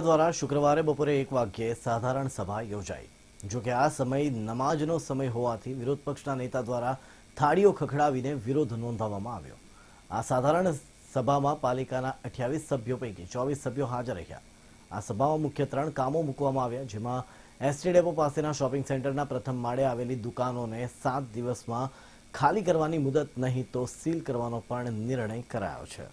દ્વારા શુક્રવારે બપોરે એક વાગ્યે સાધારણ સભા યોજાઈ જોકે આ સમય નમાજનો સમય હોવાથી વિરોધ પક્ષના નેતા દ્વારા થાળીઓ ખખડાવીને વિરોધ નોંધાવવામાં આવ્યો આ સાધારણ સભામાં પાલિકાના અઠ્યાવીસ સભ્યો પૈકી ચોવીસ સભ્યો હાજર રહ્યા આ સભામાં મુખ્ય ત્રણ કામો મૂકવામાં આવ્યા જેમાં એસટી ડેપો પાસેના શોપિંગ સેન્ટરના પ્રથમ માળે આવેલી દુકાનોને સાત દિવસમાં ખાલી કરવાની મુદત નહીં તો સીલ કરવાનો પણ નિર્ણય કરાયો છે